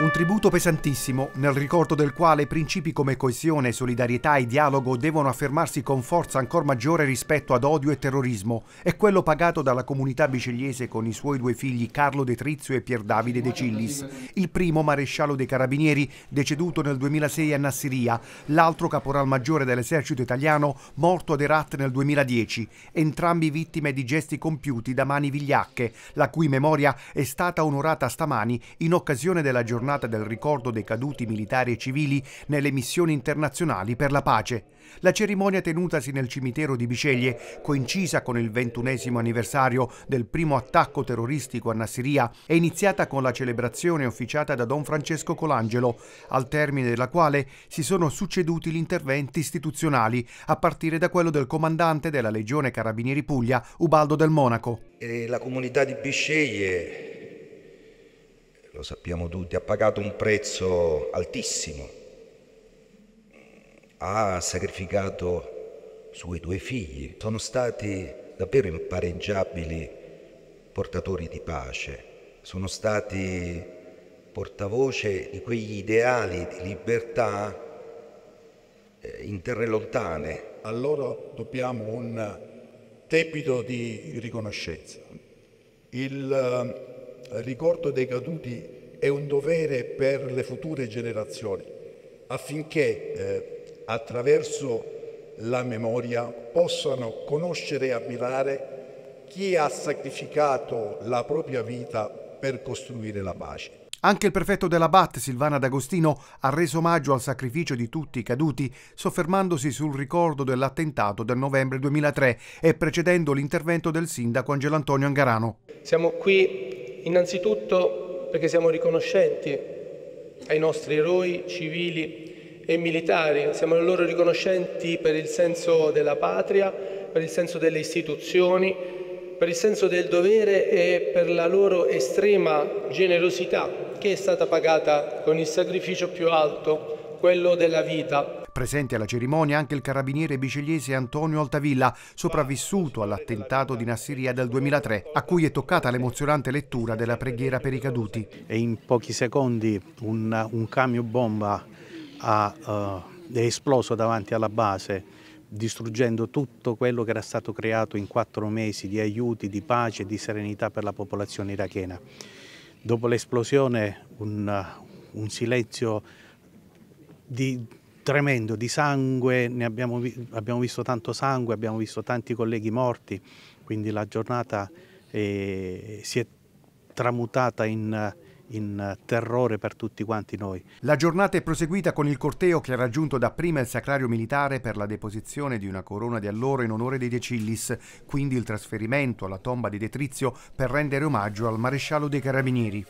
Un tributo pesantissimo, nel ricordo del quale principi come coesione, solidarietà e dialogo devono affermarsi con forza ancora maggiore rispetto ad odio e terrorismo, è quello pagato dalla comunità biceliese con i suoi due figli Carlo De Trizio e Pier Davide De Cillis, il primo maresciallo dei carabinieri deceduto nel 2006 a Nassiria, l'altro caporal maggiore dell'esercito italiano morto ad Erat nel 2010, entrambi vittime di gesti compiuti da mani vigliacche, la cui memoria è stata onorata stamani in occasione della giornata giornata del ricordo dei caduti militari e civili nelle missioni internazionali per la pace. La cerimonia tenutasi nel cimitero di Biceglie, coincisa con il ventunesimo anniversario del primo attacco terroristico a Nassiria, è iniziata con la celebrazione officiata da Don Francesco Colangelo, al termine della quale si sono succeduti gli interventi istituzionali, a partire da quello del comandante della Legione Carabinieri Puglia, Ubaldo del Monaco. E la comunità di Bisceglie lo sappiamo tutti, ha pagato un prezzo altissimo, ha sacrificato suoi due figli, sono stati davvero impareggiabili portatori di pace, sono stati portavoce di quegli ideali di libertà eh, in terre lontane. A loro dobbiamo un tepito di riconoscenza. Il il ricordo dei caduti è un dovere per le future generazioni affinché eh, attraverso la memoria possano conoscere e ammirare chi ha sacrificato la propria vita per costruire la pace. Anche il prefetto della BAT, Silvana D'Agostino, ha reso omaggio al sacrificio di tutti i caduti, soffermandosi sul ricordo dell'attentato del novembre 2003 e precedendo l'intervento del sindaco Angelo Antonio Angarano. Siamo qui Innanzitutto perché siamo riconoscenti ai nostri eroi civili e militari, siamo loro riconoscenti per il senso della patria, per il senso delle istituzioni, per il senso del dovere e per la loro estrema generosità che è stata pagata con il sacrificio più alto, quello della vita Presente alla cerimonia anche il carabiniere bicegliese Antonio Altavilla, sopravvissuto all'attentato di Nassiria del 2003, a cui è toccata l'emozionante lettura della preghiera per i caduti. E in pochi secondi un, un camion bomba ha, uh, è esploso davanti alla base, distruggendo tutto quello che era stato creato in quattro mesi di aiuti, di pace e di serenità per la popolazione irachena. Dopo l'esplosione un, un silenzio di tremendo di sangue, abbiamo, vi abbiamo, visto tanto sangue, abbiamo visto tanti colleghi morti, quindi la giornata eh, si è tramutata in, in terrore per tutti quanti noi. La giornata è proseguita con il corteo che ha raggiunto dapprima il sacrario militare per la deposizione di una corona di alloro in onore dei Decillis, quindi il trasferimento alla tomba di Detrizio per rendere omaggio al maresciallo dei carabinieri.